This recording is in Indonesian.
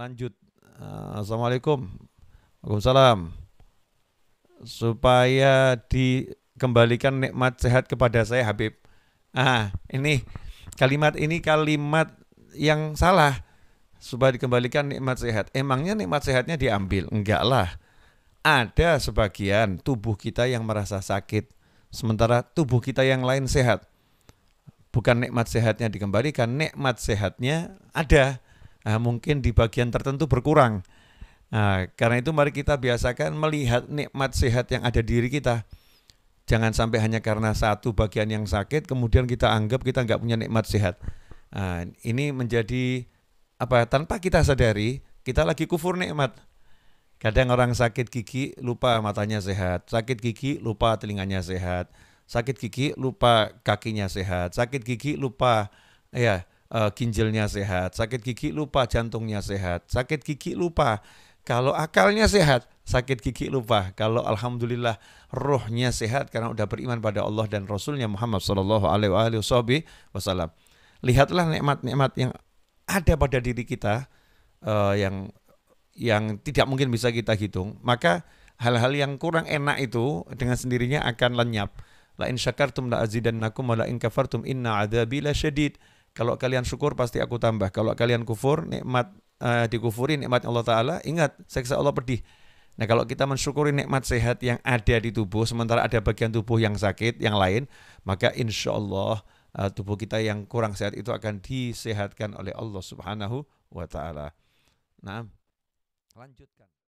lanjut eh, assalamualaikum Waalaikumsalam supaya dikembalikan nikmat sehat kepada saya Habib ah ini kalimat ini kalimat yang salah supaya dikembalikan nikmat sehat emangnya nikmat sehatnya diambil enggak lah ada sebagian tubuh kita yang merasa sakit sementara tubuh kita yang lain sehat bukan nikmat sehatnya dikembalikan nikmat sehatnya ada uh, mungkin di bagian tertentu berkurang. Nah, karena itu mari kita biasakan melihat nikmat sehat yang ada di diri kita. Jangan sampai hanya karena satu bagian yang sakit kemudian kita anggap kita nggak punya nikmat sehat. Nah, ini menjadi apa tanpa kita sadari kita lagi kufur nikmat. Kadang orang sakit gigi lupa matanya sehat, sakit gigi lupa telinganya sehat, sakit gigi lupa kakinya sehat, sakit gigi lupa ya uh, eh, ginjalnya sehat, sakit gigi lupa jantungnya sehat, sakit gigi lupa kalau akalnya sehat, sakit gigi lupa. Kalau alhamdulillah rohnya sehat karena udah beriman pada Allah dan Rasulnya Muhammad Shallallahu Alaihi Wasallam. Lihatlah nikmat-nikmat yang ada pada diri kita uh, yang yang tidak mungkin bisa kita hitung. Maka hal-hal yang kurang enak itu dengan sendirinya akan lenyap. La in syakartum la azidannakum wa la in kafartum inna adzabi La syadid kalau kalian syukur pasti aku tambah. Kalau kalian kufur, nikmat uh, dikufuri nikmat Allah Ta'ala, ingat seksa Allah pedih. Nah kalau kita mensyukuri nikmat sehat yang ada di tubuh, sementara ada bagian tubuh yang sakit, yang lain, maka insya Allah uh, tubuh kita yang kurang sehat itu akan disehatkan oleh Allah Subhanahu wa Ta'ala. Nah, lanjutkan.